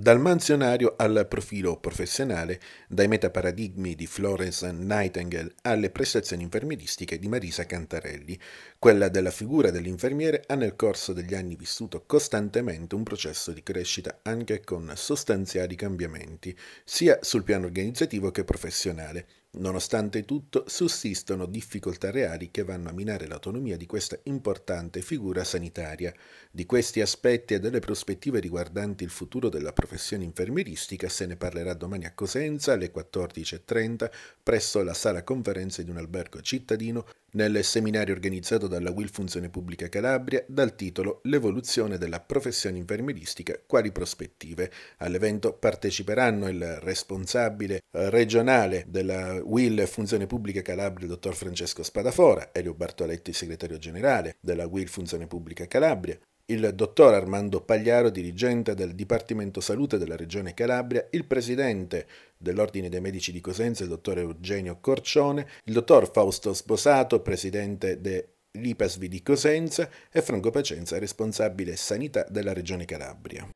Dal mansionario al profilo professionale, dai metaparadigmi di Florence Nightingale alle prestazioni infermieristiche di Marisa Cantarelli, quella della figura dell'infermiere ha nel corso degli anni vissuto costantemente un processo di crescita anche con sostanziali cambiamenti, sia sul piano organizzativo che professionale, Nonostante tutto, sussistono difficoltà reali che vanno a minare l'autonomia di questa importante figura sanitaria. Di questi aspetti e delle prospettive riguardanti il futuro della professione infermieristica se ne parlerà domani a Cosenza alle 14.30 presso la sala conferenze di un albergo cittadino nel seminario organizzato dalla Will Funzione Pubblica Calabria dal titolo L'evoluzione della professione infermieristica, quali prospettive. All'evento parteciperanno il responsabile eh, regionale della Will Funzione Pubblica Calabria, il dottor Francesco Spadafora, Elio Bartoletti, segretario generale della Will Funzione Pubblica Calabria, il dottor Armando Pagliaro, dirigente del Dipartimento Salute della Regione Calabria, il presidente dell'Ordine dei Medici di Cosenza, il dottor Eugenio Corcione, il dottor Fausto Sposato, presidente dell'IPASVI di Cosenza e Franco Pacenza, responsabile sanità della Regione Calabria.